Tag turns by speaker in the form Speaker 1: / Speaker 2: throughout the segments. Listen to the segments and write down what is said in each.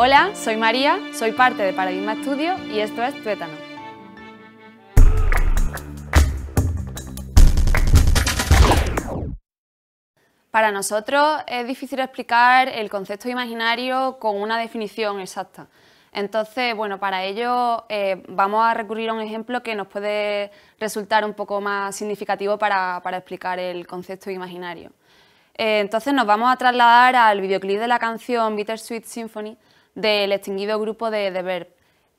Speaker 1: Hola, soy María, soy parte de Paradigma Studio y esto es Tuétano. Para nosotros es difícil explicar el concepto imaginario con una definición exacta. Entonces, bueno, para ello eh, vamos a recurrir a un ejemplo que nos puede resultar un poco más significativo para, para explicar el concepto imaginario eh, entonces nos vamos a trasladar al videoclip de la canción Bittersweet Symphony, del extinguido grupo de The Verb.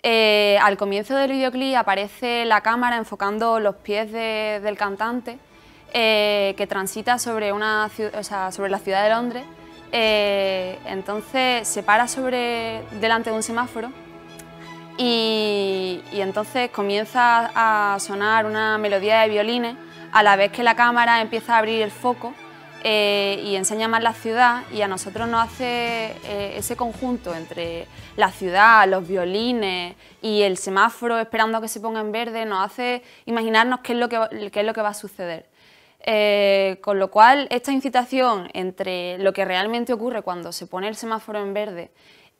Speaker 1: Eh, al comienzo del videoclip aparece la cámara enfocando los pies del cantante eh, que transita sobre, una, sobre la ciudad de Londres. Eh, entonces se para sobre, delante de un semáforo y, y entonces comienza a sonar una melodía de violines a la vez que la cámara empieza a abrir el foco eh, y enseña más la ciudad y a nosotros nos hace eh, ese conjunto entre la ciudad, los violines y el semáforo esperando que se ponga en verde, nos hace imaginarnos qué es lo que, va a suceder. Eh, con lo cual, esta incitación entre lo que realmente ocurre cuando se pone el semáforo en verde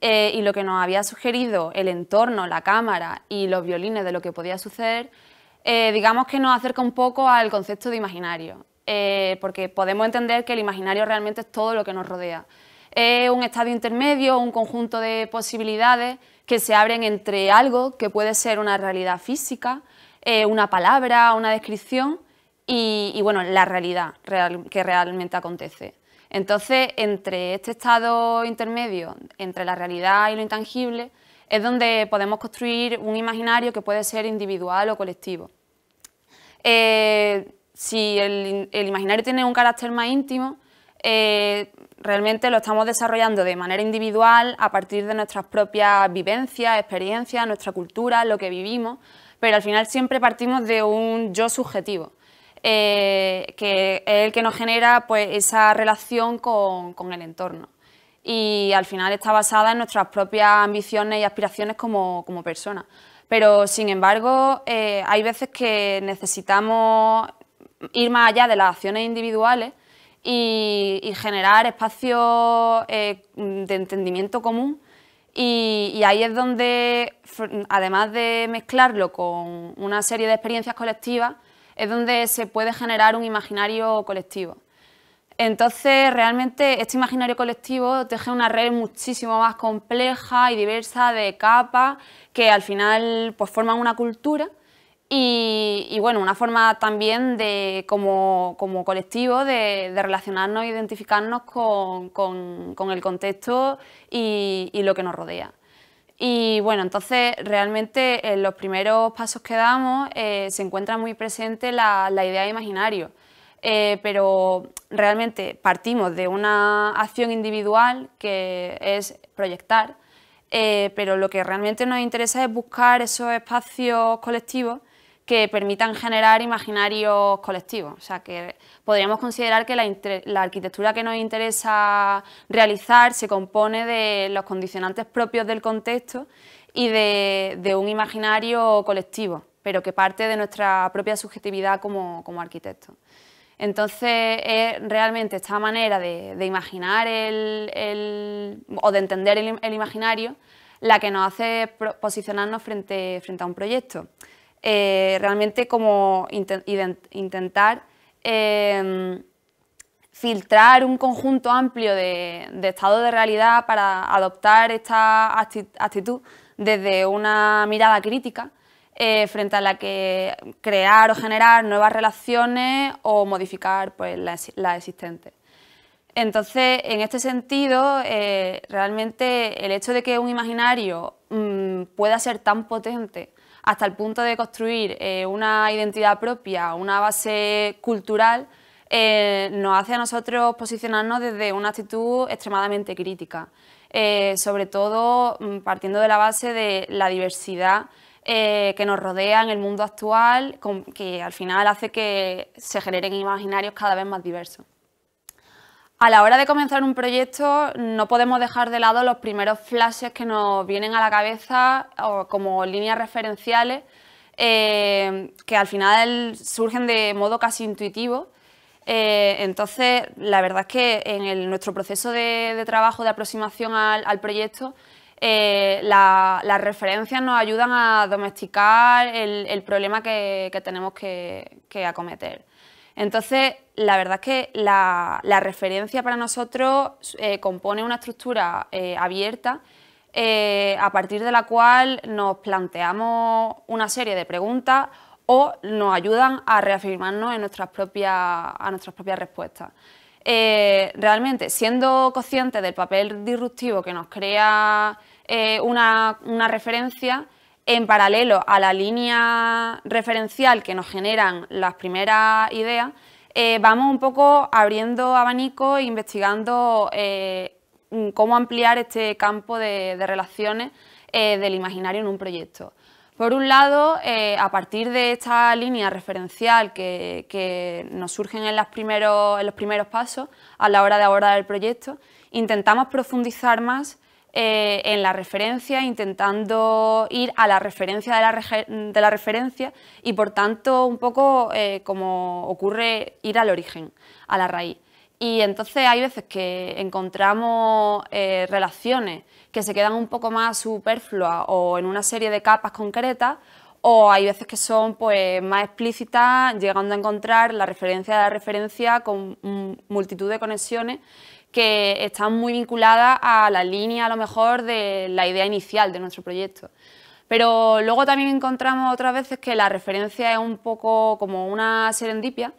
Speaker 1: y lo que nos había sugerido el entorno, la cámara y los violines de lo que podía suceder, digamos que nos acerca un poco al concepto de imaginario. Eh, porque podemos entender que el imaginario realmente es todo lo que nos rodea. Es un estado intermedio, un conjunto de posibilidades que se abren entre algo que puede ser una realidad física, eh, una palabra, una descripción y, bueno, la realidad que realmente acontece. Entonces, entre este estado intermedio, entre la realidad y lo intangible, es donde podemos construir un imaginario que puede ser individual o colectivo. Eh, si el, imaginario tiene un carácter más íntimo, eh, realmente lo estamos desarrollando de manera individual a partir de nuestras propias vivencias, experiencias, nuestra cultura, lo que vivimos, pero al final siempre partimos de un yo subjetivo, eh, que es el que nos genera pues, esa relación con, el entorno. Y al final está basada en nuestras propias ambiciones y aspiraciones como, persona... Pero sin embargo, eh, hay veces que necesitamos ir más allá de las acciones individuales y, generar espacios eh, de entendimiento común. Y, ahí es donde, además de mezclarlo con una serie de experiencias colectivas, es donde se puede generar un imaginario colectivo. Entonces, realmente este imaginario colectivo teje una red muchísimo más compleja y diversa de capas que al final pues, forman una cultura y, bueno, una forma también de, como, como colectivo de, relacionarnos e identificarnos con, con, el contexto y, lo que nos rodea. Y bueno, entonces realmente en los primeros pasos que damos eh, se encuentra muy presente la, la idea de imaginario, eh, pero realmente partimos de una acción individual que es proyectar, eh, pero lo que realmente nos interesa es buscar esos espacios colectivos que permitan generar imaginarios colectivos. O sea, que podríamos considerar que la, arquitectura que nos interesa realizar se compone de los condicionantes propios del contexto y de, un imaginario colectivo, pero que parte de nuestra propia subjetividad como, arquitecto... Entonces, es realmente esta manera de, imaginar el, o de entender el, imaginario la que nos hace posicionarnos frente a un proyecto. Eh, realmente como intentar em, filtrar un conjunto amplio de, estados de realidad para adoptar esta actitud desde una mirada crítica eh, frente a la que crear o generar nuevas relaciones o modificar pues, las existentes. Entonces, en este sentido, eh, realmente el hecho de que un imaginario mm, pueda ser tan potente hasta el punto de construir eh, una identidad propia, una base cultural, eh, nos hace a nosotros posicionarnos desde una actitud extremadamente crítica, eh, sobre todo mm, partiendo de la base de la diversidad que nos rodea en el mundo actual, que al final hace que se generen imaginarios cada vez más diversos. A la hora de comenzar un proyecto no podemos dejar de lado los primeros flashes que nos vienen a la cabeza o como líneas referenciales eh, que al final surgen de modo casi intuitivo. Eh, entonces, la verdad es que en nuestro proceso de, trabajo, de aproximación al, proyecto, eh, las referencias nos ayudan a domesticar el, problema que, tenemos que acometer. Entonces, la verdad es que la, referencia para nosotros eh, compone una estructura eh, abierta eh, a partir de la cual nos planteamos una serie de preguntas o nos ayudan a reafirmarnos en nuestras propias, a nuestras propias respuestas. realmente, siendo conscientes del papel disruptivo que nos crea una referencia, en paralelo a la línea referencial que nos generan las primeras ideas, eh, vamos un poco abriendo abanico e investigando eh, cómo ampliar este campo de, relaciones eh, del imaginario en un proyecto. Por un lado, a partir de esta línea referencial que, nos surgen en los primeros pasos a la hora de abordar el proyecto, intentamos profundizar más eh, en la referencia, intentando ir a la referencia de la, de la referencia y por tanto un poco eh, como ocurre ir al origen, a la raíz. Y entonces hay veces que encontramos eh, relaciones que se quedan un poco más superfluas o en una serie de capas concretas o hay veces que son pues, más explícitas, llegando a encontrar la referencia de la referencia con mm, multitud de conexiones que están muy vinculadas a la línea, a lo mejor, de la idea inicial de nuestro proyecto. Pero luego también encontramos otras veces que la referencia es un poco como una serendipia,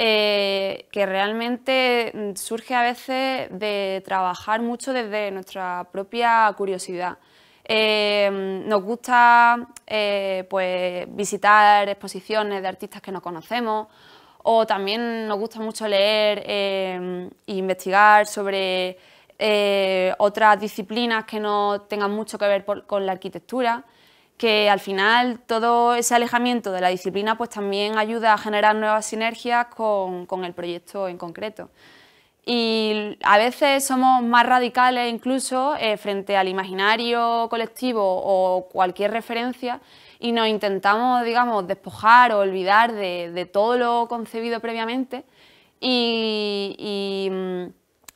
Speaker 1: eh, que realmente surge a veces de trabajar mucho desde nuestra propia curiosidad. Eh, nos gusta eh, pues, visitar exposiciones de artistas que no conocemos o también nos gusta mucho leer em, e investigar sobre eh, otras disciplinas que no tengan mucho que ver con la arquitectura, que al final todo ese alejamiento de la disciplina pues también ayuda a generar nuevas sinergias con, el proyecto en concreto. Y a veces somos más radicales incluso eh, frente al imaginario colectivo o cualquier referencia y nos intentamos, digamos, despojar o olvidar de, todo lo concebido previamente y, mm,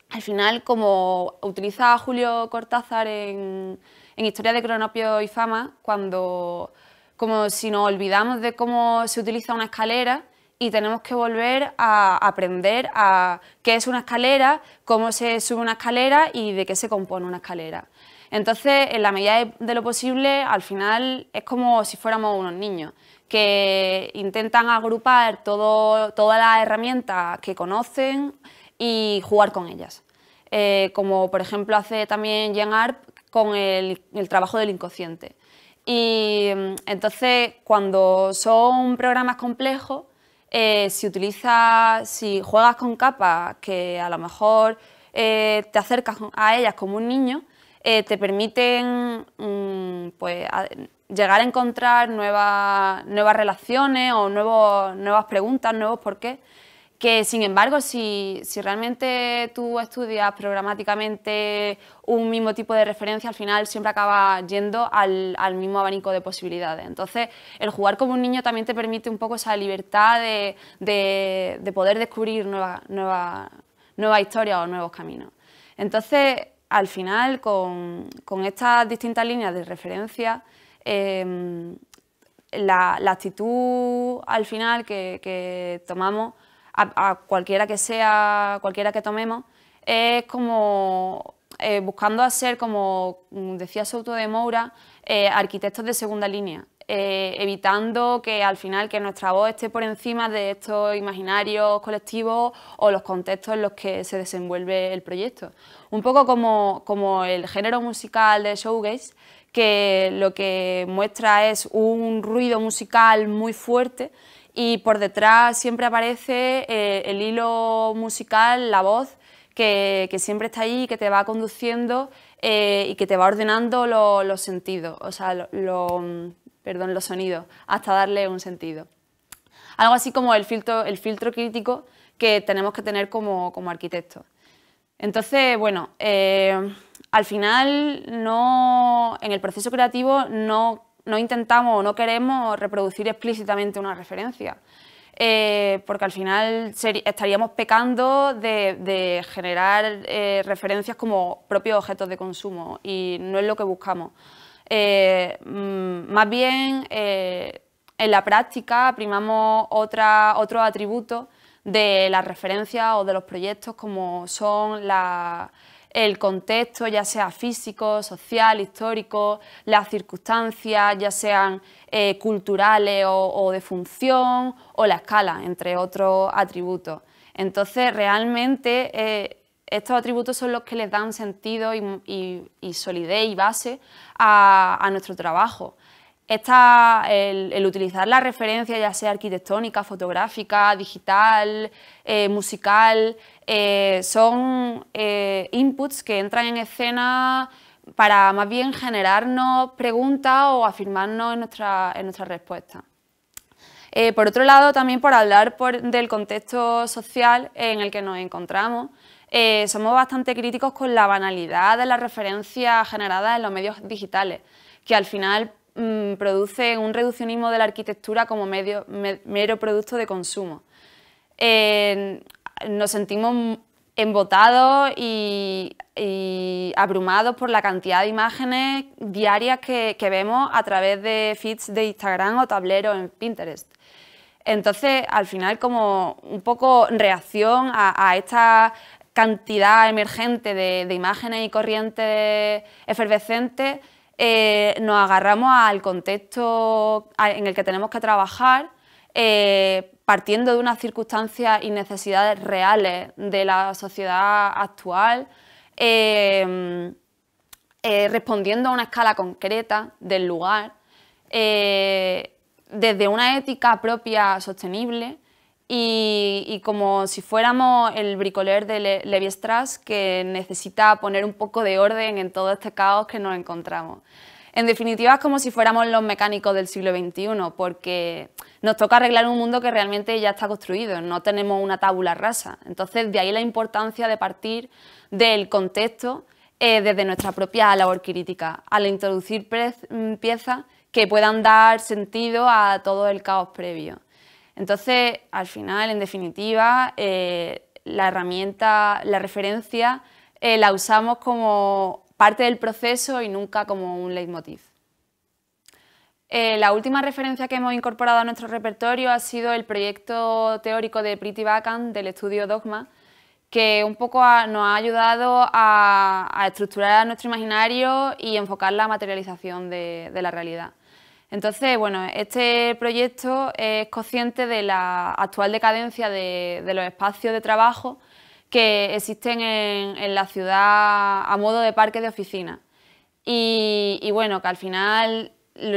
Speaker 1: al final, como utiliza Julio Cortázar en, Historia de Cronopio y Fama, cuando como si nos olvidamos de cómo se utiliza una escalera y tenemos que volver a aprender a qué es una escalera, cómo se sube una escalera y de qué se compone una escalera. Entonces, en la medida de lo posible, al final es como si fuéramos unos niños que intentan agrupar todas las herramientas que conocen y jugar con ellas. Eh, como por ejemplo hace también Jean Arp con el, trabajo del inconsciente. Y mm, entonces cuando son programas complejos, eh, si utilizas, si juegas con capas que a lo mejor eh, te acercas a ellas como un niño, eh, te permiten mm, pues, llegar a encontrar nuevas, nuevas relaciones o nuevos, nuevas preguntas, nuevos por qué, Que sin embargo, si, realmente tú estudias programáticamente un mismo tipo de referencia, al final siempre acaba yendo al, mismo abanico de posibilidades. Entonces, el jugar como un niño también te permite un poco esa libertad de, poder descubrir nuevas nueva, nueva historias o nuevos caminos. Entonces, al final, con, estas distintas líneas de referencia, em, la, actitud al final que, tomamos, a, cualquiera que sea, cualquiera que tomemos, es como eh, buscando hacer, como decía Souto de Moura, eh, arquitectos de segunda línea. Eh, evitando que al final que nuestra voz esté por encima de estos imaginarios colectivos o los contextos en los que se desenvuelve el proyecto. Un poco como, el género musical de Showgaze, que lo que muestra es un ruido musical muy fuerte y por detrás siempre aparece eh, el hilo musical, la voz, que, siempre está ahí, que te va conduciendo eh, y que te va ordenando los sentidos. O sea, lo perdón, los sonidos, hasta darle un sentido. Algo así como el filtro, el filtro crítico que tenemos que tener como, arquitectos. Entonces, bueno, eh, al final no, en el proceso creativo no, intentamos o no queremos reproducir explícitamente una referencia. Eh, porque al final estaríamos pecando de, generar eh, referencias como propios objetos de consumo y no es lo que buscamos. Eh, mm, más bien, eh, en la práctica primamos otra, otros atributos de las referencias o de los proyectos como son el contexto, ya sea físico, social, histórico, las circunstancias, ya sean eh, culturales o, de función, o la escala, entre otros atributos. Entonces, realmente estos atributos son los que les dan sentido y, solidez y base a, nuestro trabajo. el, utilizar la referencia, ya sea arquitectónica, fotográfica, digital, eh, musical, eh, son eh, inputs que entran en escena para más bien generarnos preguntas o afirmarnos en nuestra, en respuesta. por otro lado, también por hablar del contexto social en el que nos encontramos, eh, somos bastante críticos con la banalidad de las referencias generadas en los medios digitales, que al final produce mm, producen un reduccionismo de la arquitectura como mero producto de consumo. nos sentimos embotados y, abrumados por la cantidad de imágenes diarias que, vemos a través de feeds de Instagram o tableros en Pinterest. Entonces, al final, como un poco reacción a esta cantidad emergente de, imágenes y corrientes efervescentes, eh, nos agarramos al contexto en el que tenemos que trabajar, eh, partiendo de unas circunstancias y necesidades reales de la sociedad actual, em, eh, respondiendo a una escala concreta del lugar, desde una ética propia sostenible, y, como si fuéramos el bricoler de Levi Strauss que necesita poner un poco de orden en todo este caos que nos encontramos. En definitiva, es como si fuéramos los mecánicos del siglo XXI, porque nos toca arreglar un mundo que realmente ya está construido, no tenemos una tabula rasa. Entonces, de ahí la importancia de partir del contexto eh, desde nuestra propia labor crítica, al introducir mm, piezas que puedan dar sentido a todo el caos previo. Entonces, al final, en definitiva, eh, la herramienta, la referencia, eh, la usamos como parte del proceso y nunca como un leitmotiv. Eh, la última referencia que hemos incorporado a nuestro repertorio ha sido el proyecto teórico de Priti Bacan del estudio Dogma, que un poco nos ha ayudado a, estructurar nuestro imaginario y enfocar la materialización de la realidad. Entonces, bueno, este proyecto es consciente de la actual decadencia de, los espacios de trabajo que existen en, la ciudad a modo de parque de oficina. Y, bueno, que al final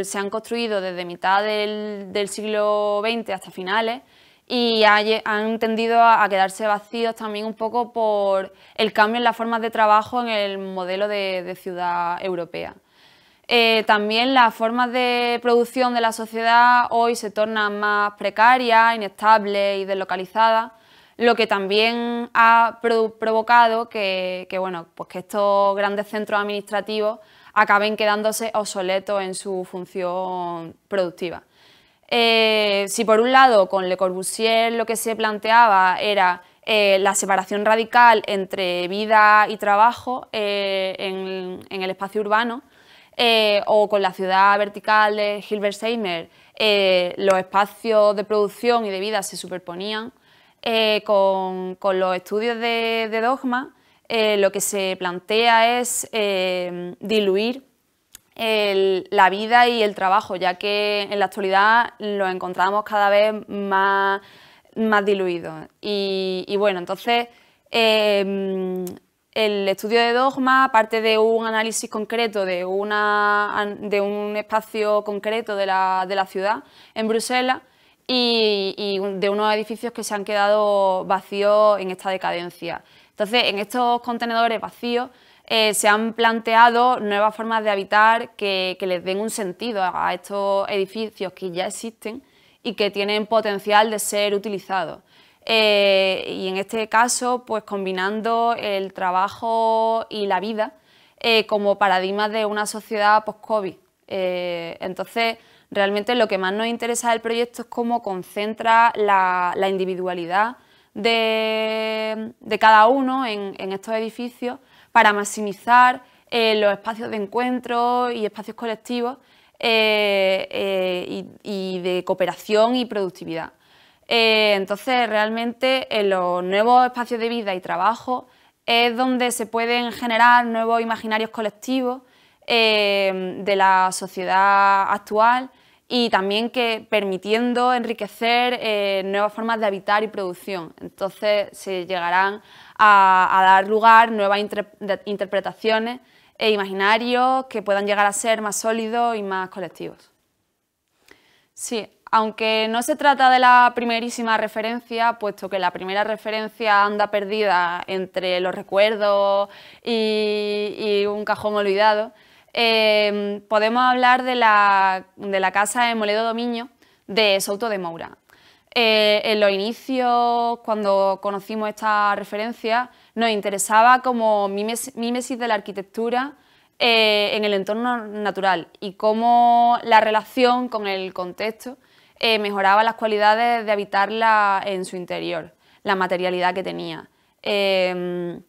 Speaker 1: se han construido desde mitad del, siglo XX hasta finales y han tendido a, quedarse vacíos también un poco por el cambio en las formas de trabajo en el modelo de ciudad europea. Eh, también las formas de producción de la sociedad hoy se tornan más precarias, inestables y deslocalizadas, lo que también ha provocado pues que, estos grandes centros administrativos acaben quedándose obsoletos en su función productiva. Eh, si por un lado con Le Corbusier lo que se planteaba era eh, la separación radical entre vida y trabajo en el espacio urbano, eh, o con la ciudad vertical de Hilbert eh, los espacios de producción y de vida se superponían. Eh, con, los estudios de, dogma, eh, lo que se plantea es diluir la vida y el trabajo, ya que en la actualidad lo encontramos cada vez más, más diluido. Y, bueno, entonces el estudio de dogma parte de un análisis concreto de, un espacio concreto de la, ciudad en Bruselas y, de unos edificios que se han quedado vacíos en esta decadencia. Entonces, en estos contenedores vacíos eh, se han planteado nuevas formas de habitar que les den un sentido a estos edificios que ya existen y que tienen potencial de ser utilizados. Eh, y en este caso pues combinando el trabajo y la vida eh, como paradigmas de una sociedad post-COVID. Eh, entonces, realmente lo que más nos interesa del proyecto es cómo concentra la, individualidad de, cada uno en, estos edificios para maximizar los espacios de encuentro y espacios colectivos y de cooperación y productividad. Eh, entonces, realmente en los nuevos espacios de vida y trabajo es donde se pueden generar nuevos imaginarios colectivos eh, de la sociedad actual y también que permitiendo enriquecer eh, nuevas formas de habitar y producción. Entonces se llegarán a, a dar lugar nuevas interpretaciones e imaginarios que puedan llegar a ser más sólidos y más colectivos. Sí, aunque no se trata de la primerísima referencia, puesto que la primera referencia anda perdida entre los recuerdos y, un cajón olvidado, em, podemos hablar de la, casa de Moledo Domiño de Souto de Moura. Eh, en los inicios, cuando conocimos esta referencia, nos interesaba como mímesis de la arquitectura eh, en el entorno natural y cómo la relación con el contexto eh, mejoraba las cualidades de habitarla en su interior, la materialidad que tenía. Em,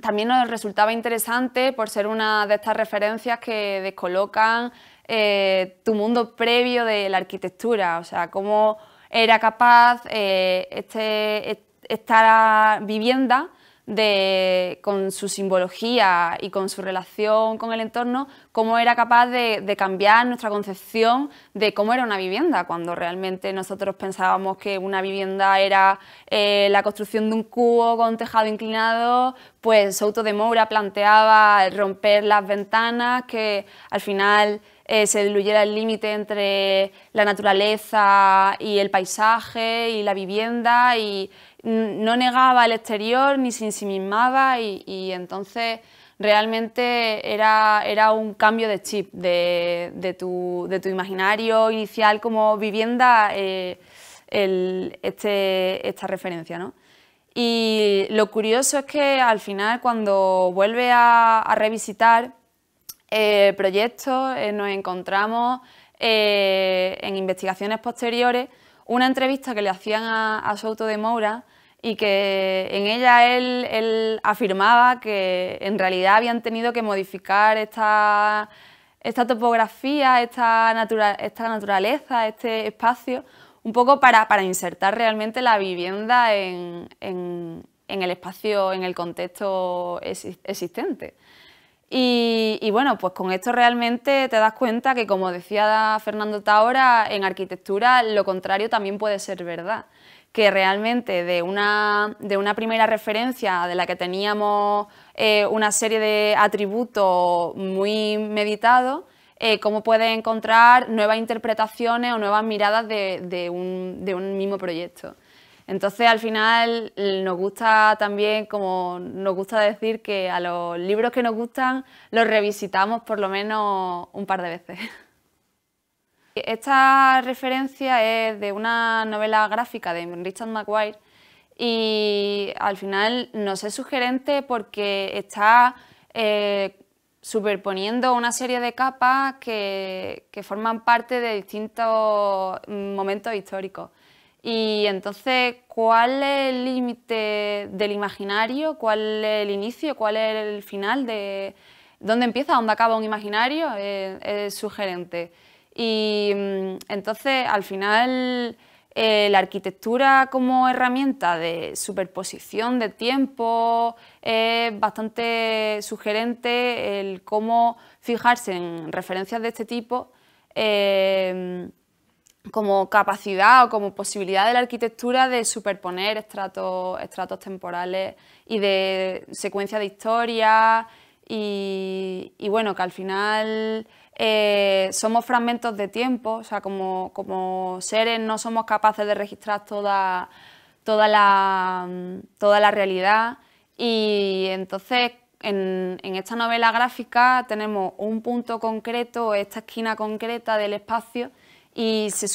Speaker 1: también nos resultaba interesante por ser una de estas referencias que descolocan eh, tu mundo previo de la arquitectura, o sea, cómo era capaz eh, este, esta vivienda de, con su simbología y con su relación con el entorno, cómo era capaz de, cambiar nuestra concepción de cómo era una vivienda, cuando realmente nosotros pensábamos que una vivienda era eh, la construcción de un cubo con tejado inclinado, pues Souto de Moura planteaba romper las ventanas, que al final eh, se diluyera el límite entre la naturaleza y el paisaje y la vivienda y no negaba el exterior ni se ensimismaba y, y entonces realmente era, era, un cambio de chip de, tu, imaginario inicial como vivienda eh, este, esta referencia. ¿no? Y lo curioso es que al final cuando vuelve a revisitar eh, proyectos, eh, nos encontramos eh, en investigaciones posteriores una entrevista que le hacían a, Soto Souto de Moura y que en ella él, afirmaba que en realidad habían tenido que modificar esta, topografía, esta, naturaleza, este espacio, un poco para, insertar realmente la vivienda en, el espacio, en el contexto existente. Y, bueno, pues con esto realmente te das cuenta que, como decía Fernando Taora, en arquitectura lo contrario también puede ser verdad. Que realmente de una, de una primera referencia de la que teníamos eh, una serie de atributos muy meditados, eh, cómo puedes encontrar nuevas interpretaciones o nuevas miradas de un mismo proyecto. Entonces al final nos gusta también, como nos gusta decir, que a los libros que nos gustan los revisitamos por lo menos un par de veces. Esta referencia es de una novela gráfica de Richard McGuire y al final nos es sugerente porque está eh, superponiendo una serie de capas que forman parte de distintos momentos históricos. Y entonces, ¿cuál es el límite del imaginario? ¿Cuál es el inicio? ¿Cuál es el final? de ¿Dónde empieza? ¿Dónde acaba un imaginario? Eh, es, sugerente. Y mm, entonces, al final, eh, la arquitectura como herramienta de superposición de tiempo es bastante sugerente el cómo fijarse en referencias de este tipo. Eh, como capacidad o como posibilidad de la arquitectura de superponer estratos, temporales y de secuencia de historia y, bueno, que al final eh, somos fragmentos de tiempo, o sea, como, seres no somos capaces de registrar toda, la, realidad y entonces en, esta novela gráfica tenemos un punto concreto, esta esquina concreta del espacio y se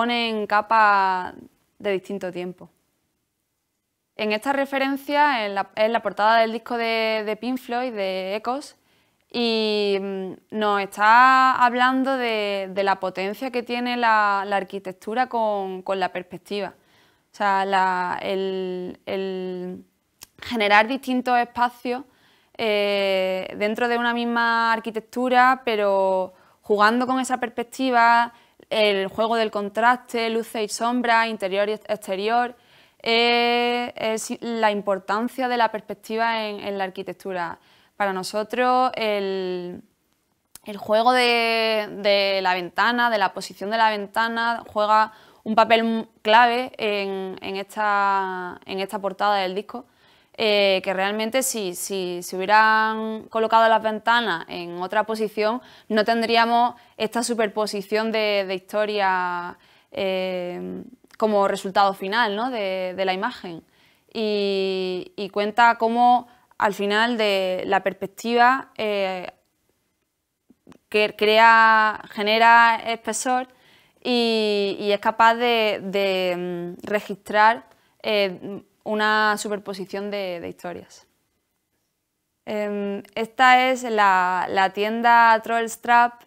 Speaker 1: en capas de distinto tiempo. En esta referencia, es la, portada del disco de, de, Pink Floyd, de Echos, y mm, nos está hablando de, la potencia que tiene la, arquitectura con, la perspectiva. O sea, el, generar distintos espacios eh, dentro de una misma arquitectura, pero jugando con esa perspectiva, el juego del contraste, luces y sombras, interior y exterior, eh, es la importancia de la perspectiva en, la arquitectura. Para nosotros el, juego de, la ventana, de la posición de la ventana, juega un papel clave en, en esta portada del disco eh, que realmente si, se hubieran colocado las ventanas en otra posición, no tendríamos esta superposición de, historia eh, como resultado final de, la imagen. Y, cuenta cómo al final de la perspectiva eh, que crea, genera espesor y, es capaz de, mm, registrar una superposición de, historias. Em, esta es la, tienda Trollstrap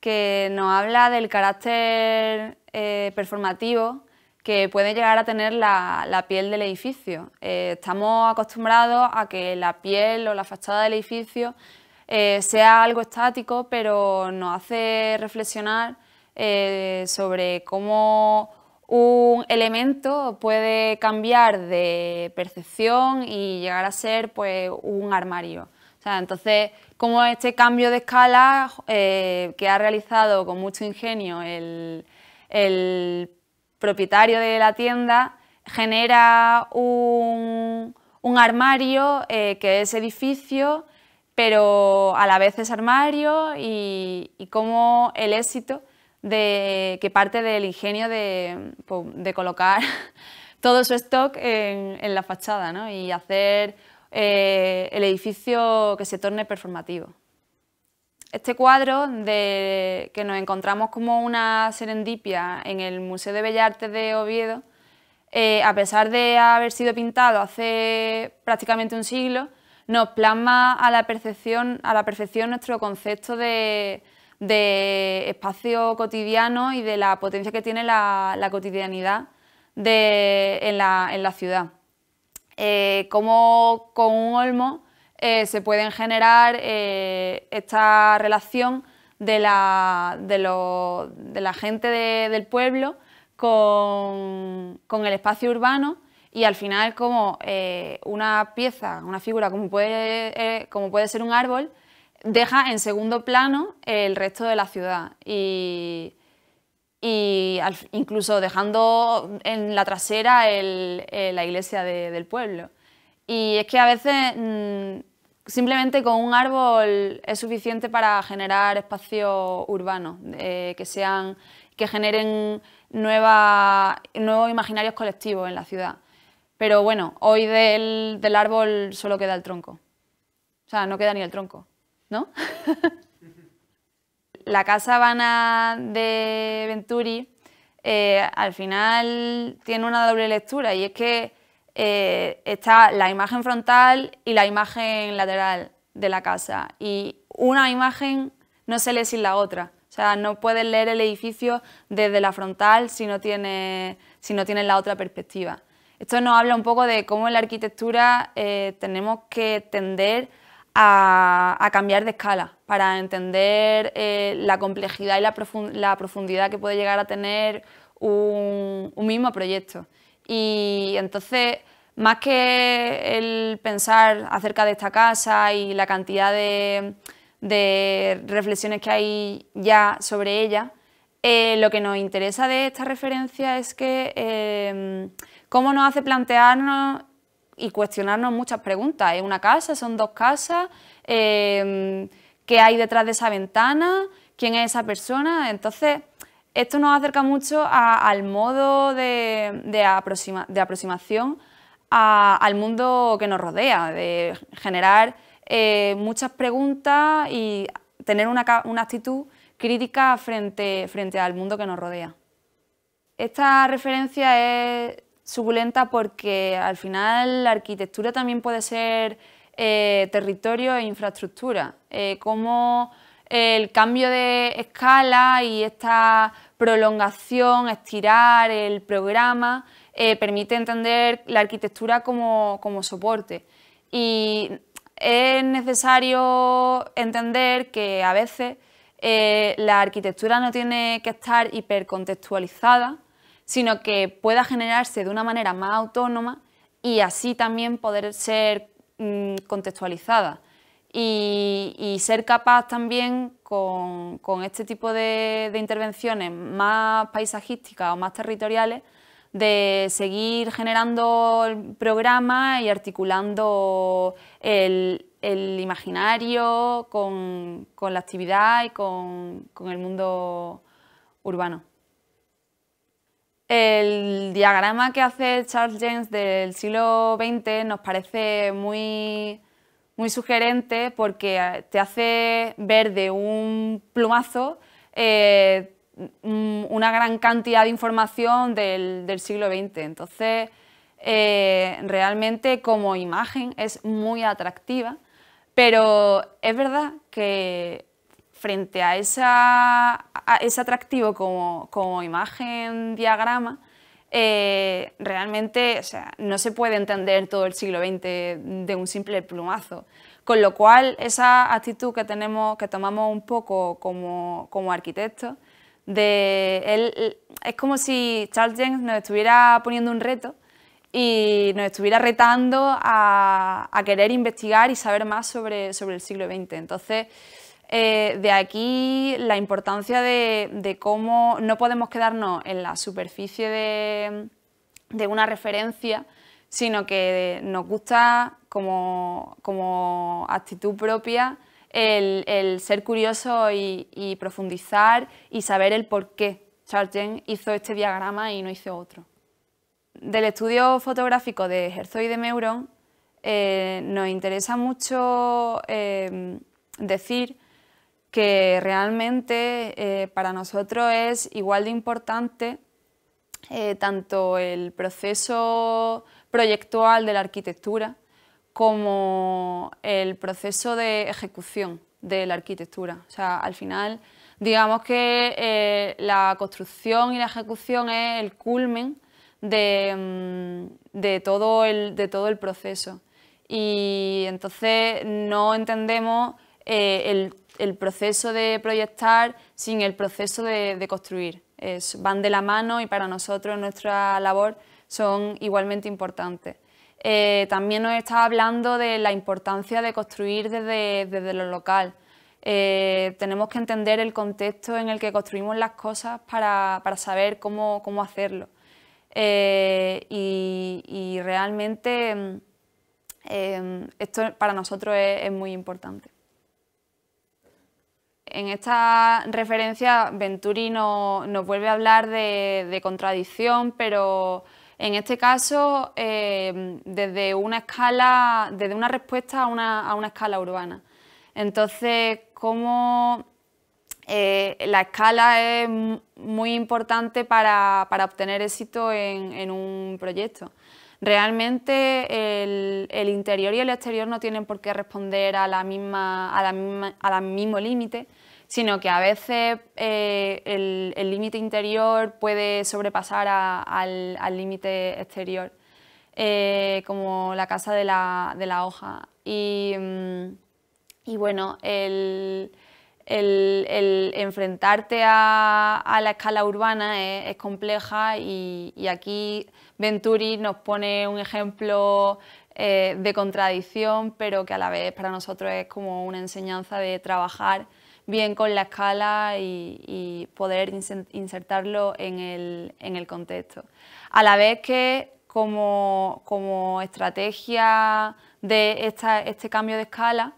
Speaker 1: que nos habla del carácter eh, performativo que puede llegar a tener la, piel del edificio. Eh, estamos acostumbrados a que la piel o la fachada del edificio eh, sea algo estático, pero nos hace reflexionar sobre cómo un elemento puede cambiar de percepción y llegar a ser pues, un armario. entonces, como este cambio de escala eh, que ha realizado con mucho ingenio el, propietario de la tienda genera un, armario eh, que es edificio, pero a la vez es armario y, y cómo el éxito de, que parte del ingenio de, pues, colocar todo su stock en, la fachada y hacer eh, el edificio que se torne performativo. Este cuadro que nos encontramos como una serendipia en el Museo de Bellas Artes de Oviedo, eh, a pesar de haber sido pintado hace prácticamente un siglo, nos plasma a la, percepción, a la perfección nuestro concepto de, de espacio cotidiano y de la potencia que tiene la, cotidianidad en, la, ciudad. Eh, cómo con un olmo eh, se pueden generar eh, esta relación de la, gente del pueblo con, el espacio urbano y al final como una pieza, una figura como puede ser un árbol, deja en segundo plano el resto de la ciudad y, incluso dejando en la trasera eh, la iglesia del pueblo. Y es que a veces mm, simplemente con un árbol es suficiente para generar espacios urbanos eh, que, sean, que generen nuevos imaginarios colectivos en la ciudad. Pero bueno, hoy del, del árbol solo queda el tronco. O sea, no queda ni el tronco. ¿no? la Casa Habana de Venturi eh, al final tiene una doble lectura y es que eh, está la imagen frontal y la imagen lateral de la casa y una imagen no se lee sin la otra. O sea, no puedes leer el edificio desde la frontal si no tienes, la otra perspectiva. Esto nos habla un poco de cómo en la arquitectura eh, tenemos que tender a, cambiar de escala para entender eh, la complejidad y la, profundidad que puede llegar a tener un, mismo proyecto. Y entonces más que el pensar acerca de esta casa y la cantidad de, reflexiones que hay ya sobre ella, eh, lo que nos interesa de esta referencia es que eh, cómo nos hace plantearnos y cuestionarnos muchas preguntas. ¿Es una casa? ¿Son dos casas? Em, ¿Qué hay detrás de esa ventana? ¿Quién es esa persona? Entonces, esto nos acerca mucho al modo de, de, aproximación al mundo que nos rodea, de generar eh, muchas preguntas y tener una, una actitud crítica frente, frente al mundo que nos rodea. Esta referencia es suculenta porque al final la arquitectura también puede ser eh, territorio e infraestructura. Eh, como el cambio de escala y esta prolongación, estirar el programa, eh, permite entender la arquitectura como, soporte. Y es necesario entender que a veces la arquitectura no tiene que estar hipercontextualizada sino que pueda generarse de una manera más autónoma y así también poder ser mm, contextualizada y, ser capaz también con, este tipo de, intervenciones más paisajísticas o más territoriales de seguir generando el programa y articulando el, imaginario con, la actividad y con el mundo urbano. El diagrama que hace Charles James del siglo XX nos parece muy, muy sugerente porque eh, te hace ver de un plumazo eh, una gran cantidad de información del, siglo XX. Entonces, eh, realmente como imagen es muy atractiva, pero es verdad que frente a, a ese atractivo como, como imagen diagrama, eh, realmente o sea, no se puede entender todo el siglo XX de un simple plumazo. Con lo cual, esa actitud que, tenemos, que tomamos un poco como, como arquitectos, de él, es como si Charles James nos estuviera poniendo un reto y nos estuviera retando a, a querer investigar y saber más sobre, sobre el siglo XX. Entonces, eh, de aquí la importancia de, cómo no podemos quedarnos en la superficie de, una referencia, sino que nos gusta como, actitud propia el, ser curioso y, profundizar y saber el por qué Sargent hizo este diagrama y no hizo otro. Del estudio fotográfico de Herzog y de Meuron eh, nos interesa mucho eh, decir que realmente eh, para nosotros es igual de importante eh, tanto el proceso proyectual de la arquitectura como el proceso de ejecución de la arquitectura. O sea, al final, digamos que eh, la construcción y la ejecución es el culmen mm, de, todo, el, de todo el proceso. Y entonces no entendemos el el proceso de proyectar sin el proceso de, construir. van de la mano y para nosotros nuestra labor son igualmente importantes. Eh, también nos está hablando de la importancia de construir desde, lo local. Eh, tenemos que entender el contexto en el que construimos las cosas para, saber cómo, hacerlo. Eh, y, realmente mm, esto para nosotros es muy importante. En esta referencia Venturi nos vuelve a hablar de, contradicción, pero en este caso eh, desde una escala, desde una respuesta a una, escala urbana. Entonces, cómo eh, la escala es muy importante para, obtener éxito en un proyecto. Realmente el, interior y el exterior no tienen por qué responder a la misma, a la al mismo límite, sino que a veces eh, el límite interior puede sobrepasar al límite exterior, eh, como la casa de la, hoja. Mm, y, bueno, el, enfrentarte a, la escala urbana es, compleja y aquí Venturi nos pone un ejemplo eh, de contradicción, pero que a la vez para nosotros es como una enseñanza de trabajar bien con la escala y, poder insertarlo en el, contexto. A la vez que como, estrategia de este cambio de escala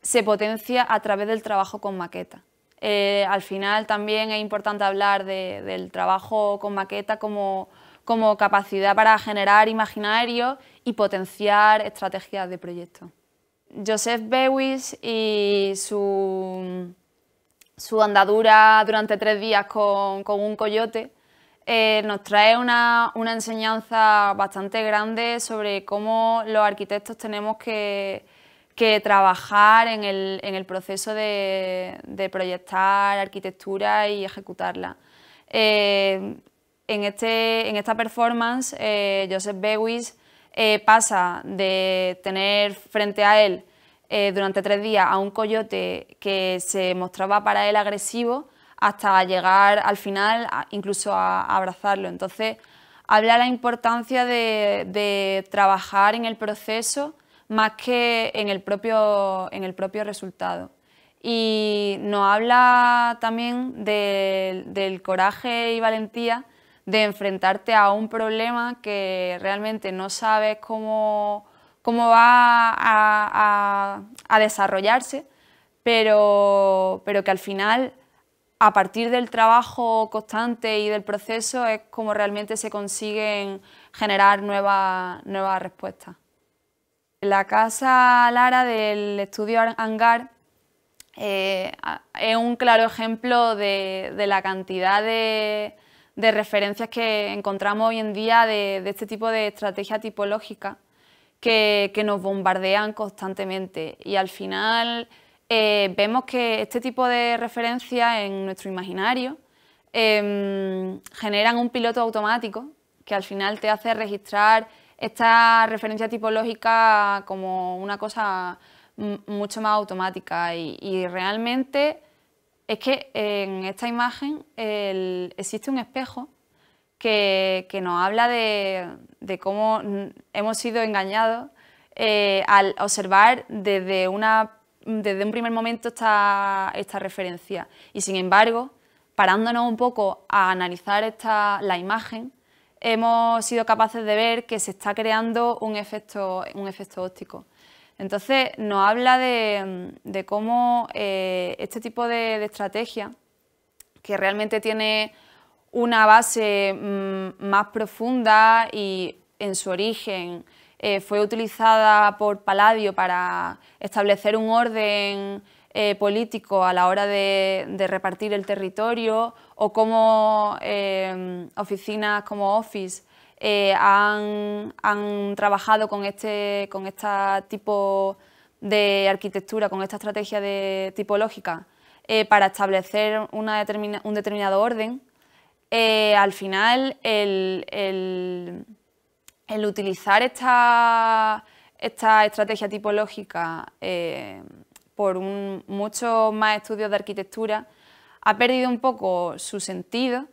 Speaker 1: se potencia a través del trabajo con maqueta. Eh, al final también es importante hablar del trabajo con maqueta como como capacidad para generar imaginarios y potenciar estrategias de proyecto. Joseph Bewis y su, su andadura durante tres días con, un coyote eh, nos trae una, enseñanza bastante grande sobre cómo los arquitectos tenemos que, trabajar en el, proceso de, proyectar arquitectura y ejecutarla. Eh, en, este, esta performance eh, Joseph Bewis eh, pasa de tener frente a él eh, durante tres días a un coyote que se mostraba para él agresivo hasta llegar al final incluso a, abrazarlo. Entonces habla la importancia de, trabajar en el proceso más que en el propio, en el propio resultado y nos habla también del coraje y valentía de enfrentarte a un problema que realmente no sabes cómo, cómo va a, desarrollarse, pero, que al final, a partir del trabajo constante y del proceso, es como realmente se consiguen generar nuevas respuestas. La casa Lara del estudio Hangar eh, es un claro ejemplo de la cantidad de, de referencias que encontramos hoy en día de, este tipo de estrategia tipológica que, nos bombardean constantemente. Y al final eh, vemos que este tipo de referencias en nuestro imaginario em, generan un piloto automático que al final te hace registrar esta referencia tipológica como una cosa mucho más automática y realmente es que en esta imagen existe un espejo que, nos habla de, cómo hemos sido engañados eh, al observar desde, una, desde, un primer momento esta, esta, referencia. Y sin embargo, parándonos un poco a analizar esta, la imagen, hemos sido capaces de ver que se está creando un efecto, un efecto óptico. Entonces nos habla de, cómo eh, este tipo de, estrategia, que realmente tiene una base mm, más profunda y en su origen eh, fue utilizada por Palladio para establecer un orden eh, político a la hora de, de, repartir el territorio o cómo oficinas como Office eh, han, trabajado con este, con tipo de arquitectura, con esta estrategia tipológica eh, para establecer una un determinado orden, eh, al final el, el utilizar esta, esta, estrategia tipológica por muchos más estudios de arquitectura ha perdido un poco su sentido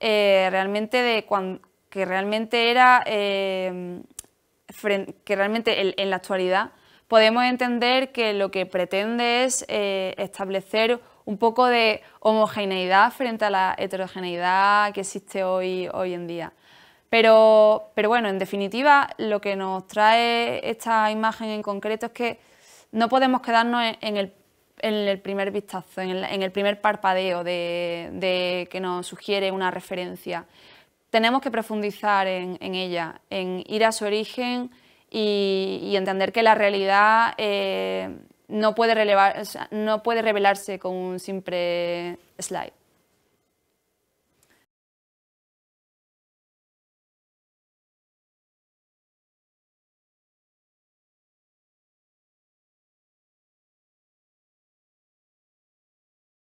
Speaker 1: realmente de cuando que realmente era, em, que realmente en, la actualidad podemos entender que lo que pretende es eh, establecer un poco de homogeneidad frente a la heterogeneidad que existe hoy, hoy en día. Pero, bueno, en definitiva, lo que nos trae esta imagen en concreto es que no podemos quedarnos en, el primer vistazo, en el, primer parpadeo de que nos sugiere una referencia tenemos que profundizar en, ella, en ir a su origen y, entender que la realidad eh, no, puede relevar, no puede revelarse con un simple slide.